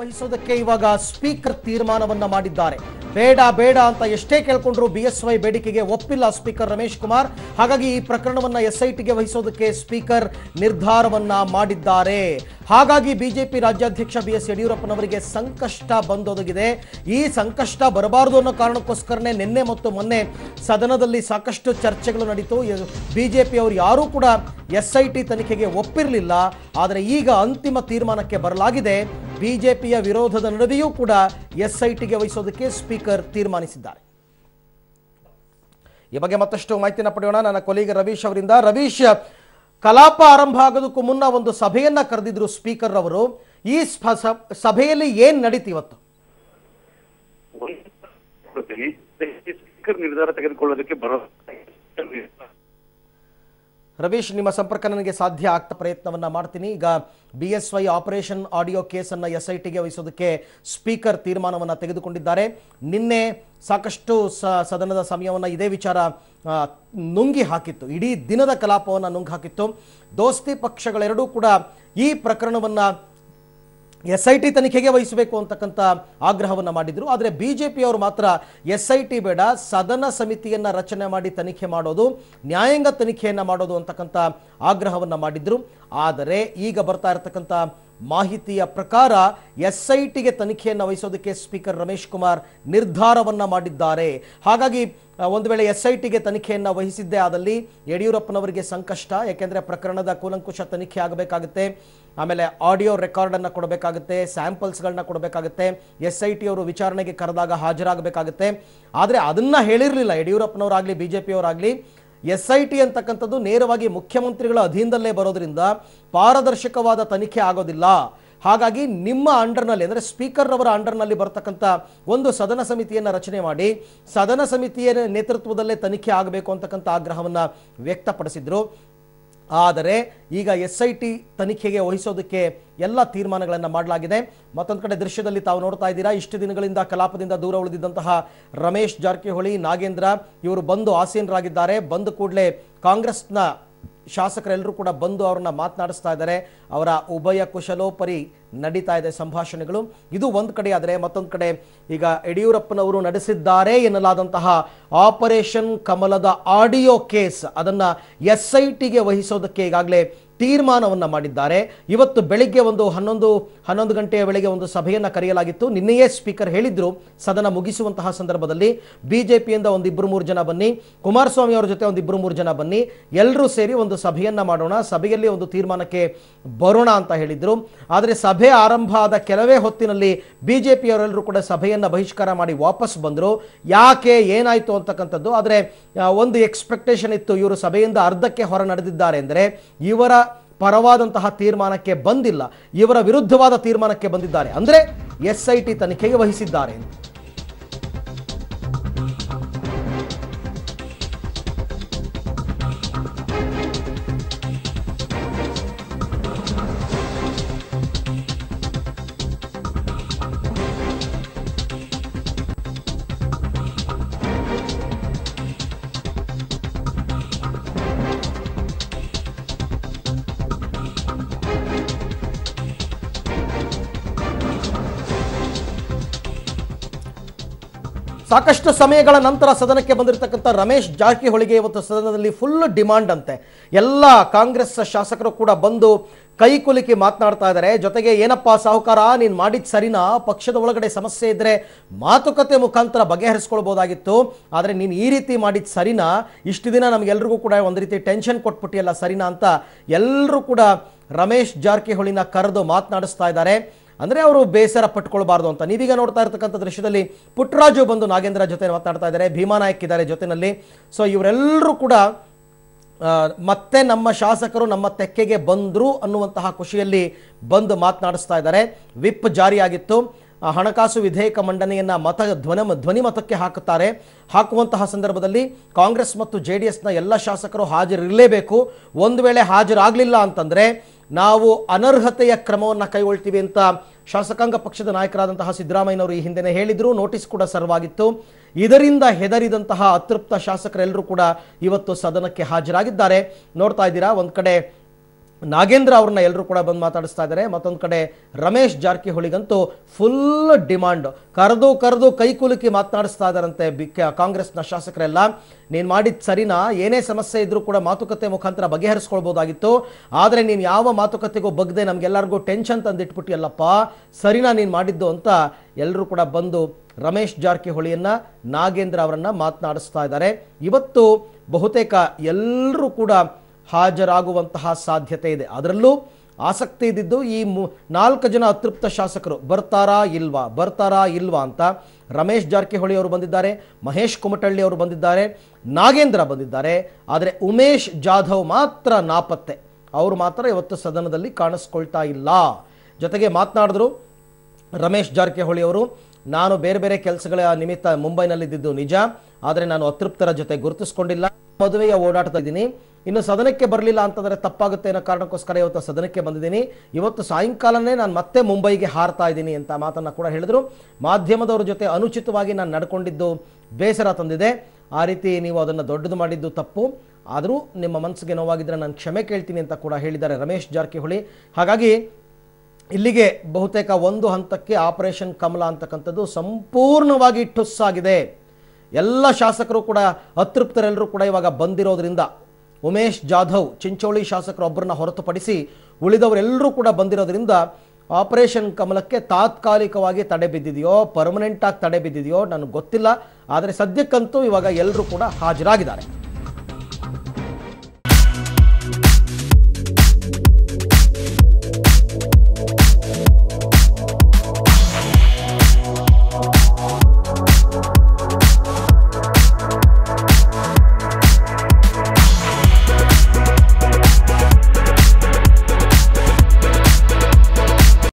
ವಹಿಸೋದಕ್ಕೆ ಇವಾಗ ಸ್ಪೀಕರ್ ತೀರ್ಮಾನವನ್ನ ಮಾಡಿದ್ದಾರೆ ಬೇಡ ಬೇಡ ಅಂತ ಎಷ್ಟೇ ಕೇಳ್ಕೊಂಡ್ರು ವೈ ಬೇಡಿಕೆಗೆ ಒಪ್ಪಿಲ್ಲ ಸ್ಪೀಕರ್ ರಮೇಶ್ ಕುಮಾರ್ ಹಾಗಾಗಿ ಈ ಪ್ರಕರಣವನ್ನ ಎಸ್ಐಟಿಗೆ ವಹಿಸೋದಕ್ಕೆ ಸ್ಪೀಕರ್ ನಿರ್ಧಾರವನ್ನ ಮಾಡಿದ್ದಾರೆ ಹಾಗಾಗಿ ಬಿಜೆಪಿ ರಾಜ್ಯಾಧ್ಯಕ್ಷ ಬಿ ಎಸ್ ಯಡಿಯೂರಪ್ಪನವರಿಗೆ ಸಂಕಷ್ಟ ಬಂದೊದಗಿದೆ ಈ ಸಂಕಷ್ಟ ಬರಬಾರದು ಅನ್ನೋ ಕಾರಣಕ್ಕೋಸ್ಕರನೇ ನಿನ್ನೆ ಮತ್ತು ಮೊನ್ನೆ ಸದನದಲ್ಲಿ ಸಾಕಷ್ಟು ಚರ್ಚೆಗಳು ನಡೀತು ಬಿಜೆಪಿ ಅವರು ಯಾರೂ ಕೂಡ ಎಸ್ಐಟಿ ತನಿಖೆಗೆ ಒಪ್ಪಿರಲಿಲ್ಲ ಆದರೆ ಈಗ ಅಂತಿಮ ತೀರ್ಮಾನಕ್ಕೆ ಬರಲಾಗಿದೆ ಬಿಜೆಪಿಯ ವಿರೋಧದ ನಡುವೆಯೂ ಕೂಡ ಎಸ್ಐಟಿಗೆ ವಹಿಸೋದಕ್ಕೆ ಸ್ಪೀಕರ್ ತೀರ್ಮಾನಿಸಿದ್ದಾರೆ ಈ ಬಗ್ಗೆ ಮತ್ತಷ್ಟು ಮಾಹಿತಿಯನ್ನು ಪಡೆಯೋಣ ನನ್ನ ಕೊಲೀಗ ರವೀಶ್ ಅವರಿಂದ ರವೀಶ್ ಕಲಾಪ ಆರಂಭ ಆಗೋದಕ್ಕೂ ಮುನ್ನ ಒಂದು ಸಭೆಯನ್ನ ಕರೆದಿದ್ರು ಸ್ಪೀಕರ್ ಅವರು ಈ ಸಭೆಯಲ್ಲಿ ಏನ್ ನಡೀತಿ ಇವತ್ತು ಸ್ಪೀಕರ್ ನಿರ್ಧಾರ ತೆಗೆದುಕೊಳ್ಳೋದಕ್ಕೆ ಬರೋ ರವೀಶ್ ನಿಮ್ಮ ಸಂಪರ್ಕ ನನಗೆ ಸಾಧ್ಯ ಆಗ್ತಾ ಪ್ರಯತ್ನವನ್ನ ಮಾಡ್ತೀನಿ ಈಗ B S Y operation audio ಕೇಸನ್ನು ಎಸ್ ಐ ಟಿಗೆ ವಹಿಸೋದಕ್ಕೆ ಸ್ಪೀಕರ್ ತೀರ್ಮಾನವನ್ನು ತೆಗೆದುಕೊಂಡಿದ್ದಾರೆ ನಿನ್ನೆ ಸಾಕಷ್ಟು ಸದನದ ಸಮಯವನ್ನು ಇದೇ ವಿಚಾರ ನುಂಗಿ ಹಾಕಿತ್ತು ಇಡೀ ದಿನದ ಕಲಾಪವನ್ನು ನುಂಗಿ ಹಾಕಿತ್ತು ದೋಸ್ತಿ ಪಕ್ಷಗಳೆರಡೂ ಕೂಡ ಈ ಪ್ರಕರಣವನ್ನು ಎಸ್ ಐ ಟಿ ತನಿಖೆಗೆ ವಹಿಸಬೇಕು ಅಂತಕ್ಕಂಥ ಆಗ್ರಹವನ್ನು ಮಾಡಿದರು ಆದರೆ ಬಿ ಜೆ ಪಿಯವರು ಮಾತ್ರ ಎಸ್ ಐ ಟಿ ಬೇಡ ಸದನ ಸಮಿತಿಯನ್ನು ರಚನೆ ಮಾಡಿ ತನಿಖೆ ಮಾಡೋದು ನ್ಯಾಯಾಂಗ ತನಿಖೆಯನ್ನು ಮಾಡೋದು ಅಂತಕ್ಕಂಥ ಆಗ್ರಹವನ್ನು ಮಾಡಿದರು ಆದರೆ ಈಗ ಬರ್ತಾ ಇರತಕ್ಕಂಥ ಮಾಹಿತಿಯ ಪ್ರಕಾರ ಎಸ್ಐಟಿಗೆ ತನಿಖೆಯನ್ನು ವಹಿಸೋದಕ್ಕೆ ಸ್ಪೀಕರ್ ರಮೇಶ್ ಕುಮಾರ್ ನಿರ್ಧಾರವನ್ನು ಮಾಡಿದ್ದಾರೆ ಹಾಗಾಗಿ ಒಂದು ವೇಳೆ ಎಸ್ ಟಿಗೆ ತನಿಖೆಯನ್ನು ವಹಿಸಿದ್ದೇ ಆದಲ್ಲಿ ಯಡಿಯೂರಪ್ಪನವರಿಗೆ ಸಂಕಷ್ಟ ಯಾಕೆಂದರೆ ಪ್ರಕರಣದ ಕೂಲಂಕುಷ ತನಿಖೆ ಆಗಬೇಕಾಗುತ್ತೆ ಆಮೇಲೆ ಆಡಿಯೋ ರೆಕಾರ್ಡನ್ನು ಕೊಡಬೇಕಾಗುತ್ತೆ ಸ್ಯಾಂಪಲ್ಸ್ಗಳನ್ನ ಕೊಡಬೇಕಾಗುತ್ತೆ ಎಸ್ ಐ ಟಿ ಅವರು ವಿಚಾರಣೆಗೆ ಕರೆದಾಗ ಹಾಜರಾಗಬೇಕಾಗುತ್ತೆ ಆದರೆ ಅದನ್ನು ಹೇಳಿರಲಿಲ್ಲ ಯಡಿಯೂರಪ್ಪನವರಾಗಲಿ ಬಿ ಜೆ ಪಿಯವರಾಗಲಿ ಎಸ್ ಐ ಟಿ ಅಂತಕ್ಕಂಥದ್ದು ನೇರವಾಗಿ ಮುಖ್ಯಮಂತ್ರಿಗಳ ಅಧೀನದಲ್ಲೇ ಬರೋದ್ರಿಂದ ಪಾರದರ್ಶಕವಾದ ತನಿಖೆ ಆಗೋದಿಲ್ಲ ಹಾಗಾಗಿ ನಿಮ್ಮ ಅಂಡರ್ನಲ್ಲಿ ಅಂದರೆ ಸ್ಪೀಕರ್ನವರ ಅಂಡರ್ನಲ್ಲಿ ಬರ್ತಕ್ಕಂಥ ಒಂದು ಸದನ ಸಮಿತಿಯನ್ನು ರಚನೆ ಮಾಡಿ ಸದನ ಸಮಿತಿಯ ನೇತೃತ್ವದಲ್ಲೇ ತನಿಖೆ ಆಗಬೇಕು ಅಂತಕ್ಕಂಥ ಆಗ್ರಹವನ್ನು ವ್ಯಕ್ತಪಡಿಸಿದ್ರು ಆದರೆ ಈಗ ಎಸ್ ಐ ಟಿ ತನಿಖೆಗೆ ವಹಿಸೋದಕ್ಕೆ ಎಲ್ಲ ತೀರ್ಮಾನಗಳನ್ನು ಮಾಡಲಾಗಿದೆ ಮತ್ತೊಂದು ಕಡೆ ದೃಶ್ಯದಲ್ಲಿ ತಾವು ನೋಡ್ತಾ ಇದ್ದೀರಾ ಇಷ್ಟು ದಿನಗಳಿಂದ ಕಲಾಪದಿಂದ ದೂರ ಉಳಿದಿದ್ದಂತಹ ರಮೇಶ್ ಜಾರಕಿಹೊಳಿ ನಾಗೇಂದ್ರ ಇವರು ಬಂದು ಆಸೀನರಾಗಿದ್ದಾರೆ ಬಂದ ಕೂಡಲೇ ಕಾಂಗ್ರೆಸ್ನ ಶಾಸಕರೆಲ್ಲರೂ ಕೂಡ ಬಂದು ಅವರನ್ನ ಮಾತನಾಡಿಸ್ತಾ ಇದ್ದಾರೆ ಅವರ ಉಭಯ ಕುಶಲೋಪರಿ ನಡೀತಾ ಇದೆ ಸಂಭಾಷಣೆಗಳು ಇದು ಒಂದು ಕಡೆ ಆದರೆ ಮತ್ತೊಂದು ಕಡೆ ಈಗ ಯಡಿಯೂರಪ್ಪನವರು ನಡೆಸಿದ್ದಾರೆ ಎನ್ನಲಾದಂತಹ ಆಪರೇಷನ್ ಕಮಲದ ಆಡಿಯೋ ಕೇಸ್ ಅದನ್ನ ಎಸ್ ಐ ಟಿಗೆ ವಹಿಸೋದಕ್ಕೆ ಈಗಾಗಲೇ ತೀರ್ಮಾನವನ್ನ ಮಾಡಿದ್ದಾರೆ ಇವತ್ತು ಬೆಳಿಗ್ಗೆ ಒಂದು ಹನ್ನೊಂದು ಹನ್ನೊಂದು ಗಂಟೆಯ ವೇಳೆಗೆ ಒಂದು ಸಭೆಯನ್ನು ಕರೆಯಲಾಗಿತ್ತು ನಿನ್ನೆಯೇ ಸ್ಪೀಕರ್ ಹೇಳಿದ್ರು ಸದನ ಮುಗಿಸುವಂತಹ ಸಂದರ್ಭದಲ್ಲಿ ಬಿಜೆಪಿಯಿಂದ ಒಂದು ಇಬ್ಬರು ಮೂರು ಜನ ಬನ್ನಿ ಕುಮಾರಸ್ವಾಮಿ ಅವರ ಜೊತೆ ಒಂದು ಮೂರು ಜನ ಬನ್ನಿ ಎಲ್ಲರೂ ಸೇರಿ ಒಂದು ಸಭೆಯನ್ನ ಮಾಡೋಣ ಸಭೆಯಲ್ಲಿ ಒಂದು ತೀರ್ಮಾನಕ್ಕೆ ಬರೋಣ ಅಂತ ಹೇಳಿದ್ರು ಆದರೆ ಸಭೆ ಸಭೆ ಆರಂಭ ಆದ ಕೆಲವೇ ಹೊತ್ತಿನಲ್ಲಿ ಬಿ ಜೆ ಪಿಯವರೆಲ್ಲರೂ ಕೂಡ ಸಭೆಯನ್ನು ಬಹಿಷ್ಕಾರ ಮಾಡಿ ವಾಪಸ್ ಬಂದರು ಯಾಕೆ ಏನಾಯಿತು ಅಂತಕ್ಕಂಥದ್ದು ಆದರೆ ಒಂದು ಎಕ್ಸ್ಪೆಕ್ಟೇಷನ್ ಇತ್ತು ಇವರು ಸಭೆಯಿಂದ ಅರ್ಧಕ್ಕೆ ಹೊರ ನಡೆದಿದ್ದಾರೆ ಅಂದರೆ ಇವರ ಪರವಾದಂತಹ ತೀರ್ಮಾನಕ್ಕೆ ಬಂದಿಲ್ಲ ಇವರ ವಿರುದ್ಧವಾದ ತೀರ್ಮಾನಕ್ಕೆ ಬಂದಿದ್ದಾರೆ ಅಂದರೆ ಎಸ್ ಐ ಟಿ ತನಿಖೆಗೆ ವಹಿಸಿದ್ದಾರೆ ಸಾಕಷ್ಟು ಸಮಯಗಳ ನಂತರ ಸದನಕ್ಕೆ ಬಂದಿರತಕ್ಕಂಥ ರಮೇಶ್ ಜಾರಕಿಹೊಳಿಗೆ ಇವತ್ತು ಸದನದಲ್ಲಿ ಫುಲ್ ಡಿಮಾಂಡ್ ಅಂತೆ ಎಲ್ಲ ಕಾಂಗ್ರೆಸ್ ಶಾಸಕರು ಕೂಡ ಬಂದು ಕೈ ಕುಲಿಕೆ ಮಾತನಾಡ್ತಾ ಇದ್ದಾರೆ ಜೊತೆಗೆ ಏನಪ್ಪ ಸಾಹುಕಾರ ನೀನು ಮಾಡಿದ ಸರಿನಾ ಪಕ್ಷದ ಒಳಗಡೆ ಸಮಸ್ಯೆ ಇದ್ದರೆ ಮಾತುಕತೆ ಮುಖಾಂತರ ಬಗೆಹರಿಸ್ಕೊಳ್ಬೋದಾಗಿತ್ತು ಆದರೆ ನೀನು ಈ ರೀತಿ ಮಾಡಿದ ಸರಿನಾ ಇಷ್ಟು ದಿನ ನಮಗೆಲ್ರಿಗೂ ಕೂಡ ಒಂದು ರೀತಿ ಟೆನ್ಷನ್ ಕೊಟ್ಬಿಟ್ಟಿಯಲ್ಲ ಸರಿನಾ ಅಂತ ಎಲ್ಲರೂ ಕೂಡ ರಮೇಶ್ ಜಾರಕಿಹೊಳಿನ ಕರೆದು ಮಾತನಾಡಿಸ್ತಾ ಇದ್ದಾರೆ ಅಂದರೆ ಅವರು ಬೇಸರ ಪಟ್ಕೊಳ್ಬಾರ್ದು ಅಂತ ನೀವೀಗ ನೋಡ್ತಾ ಇರತಕ್ಕಂಥ ದೃಶ್ಯದಲ್ಲಿ ಪುಟ್ಟರಾಜು ಬಂದು ನಾಗೇಂದ್ರ ಜೊತೆ ಮಾತನಾಡ್ತಾ ಇದ್ದಾರೆ ಭೀಮಾನಾಯಕ್ ಇದ್ದಾರೆ ಜೊತೆಯಲ್ಲಿ ಸೊ ಇವರೆಲ್ಲರೂ ಕೂಡ ಮತ್ತೆ ನಮ್ಮ ಶಾಸಕರು ನಮ್ಮ ತೆಕ್ಕೆಗೆ ಬಂದರು ಅನ್ನುವಂತಹ ಖುಷಿಯಲ್ಲಿ ಬಂದು ಮಾತನಾಡಿಸ್ತಾ ಇದ್ದಾರೆ ವಿಪ್ ಜಾರಿಯಾಗಿತ್ತು ಹಣಕಾಸು ವಿಧೇಯಕ ಮಂಡನೆಯನ್ನು ಮತ ಧ್ವನ ಧ್ವನಿ ಮತಕ್ಕೆ ಹಾಕುತ್ತಾರೆ ಹಾಕುವಂತಹ ಸಂದರ್ಭದಲ್ಲಿ ಕಾಂಗ್ರೆಸ್ ಮತ್ತು ಜೆ ಡಿ ಎಸ್ನ ಎಲ್ಲ ಶಾಸಕರು ಹಾಜರಿರಲೇಬೇಕು ಒಂದು ವೇಳೆ ಹಾಜರಾಗಲಿಲ್ಲ ಅಂತಂದರೆ ನಾವು ಅನರ್ಹತೆಯ ಕ್ರಮವನ್ನು ಕೈಗೊಳ್ತೀವಿ ಅಂತ ಶಾಸಕಾಂಗ ಪಕ್ಷದ ನಾಯಕರಾದಂತಹ ಸಿದ್ದರಾಮಯ್ಯನವರು ಈ ಹಿಂದೆನೆ ಹೇಳಿದರು ನೋಟಿಸ್ ಕೂಡ ಸರ್ವ್ ಆಗಿತ್ತು ಇದರಿಂದ ಹೆದರಿದಂತಹ ಅತೃಪ್ತ ಶಾಸಕರೆಲ್ಲರೂ ಕೂಡ ಇವತ್ತು ಸದನಕ್ಕೆ ಹಾಜರಾಗಿದ್ದಾರೆ ನೋಡ್ತಾ ಇದ್ದೀರಾ ಒಂದು ಕಡೆ ನಾಗೇಂದ್ರ ಅವ್ರನ್ನ ಎಲ್ಲರೂ ಕೂಡ ಬಂದು ಮಾತಾಡಿಸ್ತಾ ಇದ್ದಾರೆ ಮತ್ತೊಂದು ಕಡೆ ರಮೇಶ್ ಜಾರಕಿಹೊಳಿಗಂತೂ ಫುಲ್ ಡಿಮಾಂಡ್ ಕರೆದು ಕರೆದು ಕೈಕುಲುಕಿ ಮಾತನಾಡಿಸ್ತಾ ಇದ್ದಾರಂತೆ ಬಿ ಕಾಂಗ್ರೆಸ್ನ ಶಾಸಕರೆಲ್ಲ ನೀನು ಮಾಡಿದ ಸರಿನಾ ಏನೇ ಸಮಸ್ಯೆ ಇದ್ರೂ ಕೂಡ ಮಾತುಕತೆ ಮುಖಾಂತರ ಬಗೆಹರಿಸ್ಕೊಳ್ಬೋದಾಗಿತ್ತು ಆದರೆ ನೀನು ಯಾವ ಮಾತುಕತೆಗೂ ಬಗ್ದೆ ನಮಗೆಲ್ಲರಿಗೂ ಟೆನ್ಷನ್ ತಂದಿಟ್ಬಿಟ್ಟಿಯಲ್ಲಪ್ಪ ಸರಿನಾ ನೀನು ಮಾಡಿದ್ದು ಅಂತ ಎಲ್ಲರೂ ಕೂಡ ಬಂದು ರಮೇಶ್ ಜಾರಕಿಹೊಳಿಯನ್ನು ನಾಗೇಂದ್ರ ಅವರನ್ನು ಮಾತನಾಡಿಸ್ತಾ ಇದ್ದಾರೆ ಇವತ್ತು ಬಹುತೇಕ ಎಲ್ಲರೂ ಕೂಡ ಹಾಜರಾಗುವಂತಹ ಸಾಧ್ಯತೆ ಇದೆ ಅದರಲ್ಲೂ ಆಸಕ್ತಿ ಇದ್ದಿದ್ದು ಈ ಮು ನಾಲ್ಕು ಜನ ಅತೃಪ್ತ ಶಾಸಕರು ಬರ್ತಾರಾ ಇಲ್ವಾ ಬರ್ತಾರಾ ಇಲ್ವಾ ಅಂತ ರಮೇಶ್ ಜಾರಕಿಹೊಳಿ ಅವರು ಬಂದಿದ್ದಾರೆ ಮಹೇಶ್ ಕುಮಟಳ್ಳಿ ಅವರು ಬಂದಿದ್ದಾರೆ ನಾಗೇಂದ್ರ ಬಂದಿದ್ದಾರೆ ಆದರೆ ಉಮೇಶ್ ಜಾಧವ್ ಮಾತ್ರ ನಾಪತ್ತೆ ಅವರು ಮಾತ್ರ ಇವತ್ತು ಸದನದಲ್ಲಿ ಕಾಣಿಸ್ಕೊಳ್ತಾ ಇಲ್ಲ ಜೊತೆಗೆ ಮಾತನಾಡಿದ್ರು ರಮೇಶ್ ಜಾರಕಿಹೊಳಿ ಅವರು ನಾನು ಬೇರೆ ಬೇರೆ ಕೆಲಸಗಳ ನಿಮಿತ್ತ ಮುಂಬೈನಲ್ಲಿದ್ದಿದ್ದು ನಿಜ ಆದರೆ ನಾನು ಅತೃಪ್ತರ ಜೊತೆ ಗುರುತಿಸ್ಕೊಂಡಿಲ್ಲ ಮದುವೆಯ ಓಡಾಟದಲ್ಲಿದ್ದೀನಿ ಇನ್ನು ಸದನಕ್ಕೆ ಬರಲಿಲ್ಲ ಅಂತಂದರೆ ತಪ್ಪಾಗುತ್ತೆ ಅನ್ನೋ ಕಾರಣಕ್ಕೋಸ್ಕರ ಇವತ್ತು ಸದನಕ್ಕೆ ಬಂದಿದ್ದೀನಿ ಇವತ್ತು ಸಾಯಂಕಾಲನೇ ನಾನು ಮತ್ತೆ ಮುಂಬೈಗೆ ಹಾರ್ತಾ ಇದ್ದೀನಿ ಅಂತ ಮಾತನ್ನು ಕೂಡ ಹೇಳಿದರು ಮಾಧ್ಯಮದವ್ರ ಜೊತೆ ಅನುಚಿತವಾಗಿ ನಾನು ನಡ್ಕೊಂಡಿದ್ದು ಬೇಸರ ತಂದಿದೆ ಆ ರೀತಿ ನೀವು ಅದನ್ನು ದೊಡ್ಡದು ಮಾಡಿದ್ದು ತಪ್ಪು ಆದರೂ ನಿಮ್ಮ ಮನಸ್ಸಿಗೆ ನೋವಾಗಿದ್ದರೆ ನಾನು ಕ್ಷಮೆ ಕೇಳ್ತೀನಿ ಅಂತ ಕೂಡ ಹೇಳಿದ್ದಾರೆ ರಮೇಶ್ ಜಾರಕಿಹೊಳಿ ಹಾಗಾಗಿ ಇಲ್ಲಿಗೆ ಬಹುತೇಕ ಒಂದು ಹಂತಕ್ಕೆ ಆಪರೇಷನ್ ಕಮಲ ಅಂತಕ್ಕಂಥದ್ದು ಸಂಪೂರ್ಣವಾಗಿ ಠುಸ್ಸಾಗಿದೆ ಎಲ್ಲ ಶಾಸಕರು ಕೂಡ ಅತೃಪ್ತರೆಲ್ಲರೂ ಕೂಡ ಇವಾಗ ಬಂದಿರೋದ್ರಿಂದ ಉಮೇಶ್ ಜಾಧವ್ ಚಿಂಚೋಳಿ ಶಾಸಕರೊಬ್ಬರನ್ನ ಹೊರತುಪಡಿಸಿ ಉಳಿದವರೆಲ್ಲರೂ ಕೂಡ ಬಂದಿರೋದ್ರಿಂದ ಆಪರೇಷನ್ ಕಮಲಕ್ಕೆ ತಾತ್ಕಾಲಿಕವಾಗಿ ತಡೆ ಬಿದ್ದಿದೆಯೋ ಪರ್ಮನೆಂಟಾಗಿ ತಡೆ ಬಿದ್ದಿದೆಯೋ ನನಗೆ ಗೊತ್ತಿಲ್ಲ ಆದರೆ ಸದ್ಯಕ್ಕಂತೂ ಇವಾಗ ಎಲ್ಲರೂ ಕೂಡ ಹಾಜರಾಗಿದ್ದಾರೆ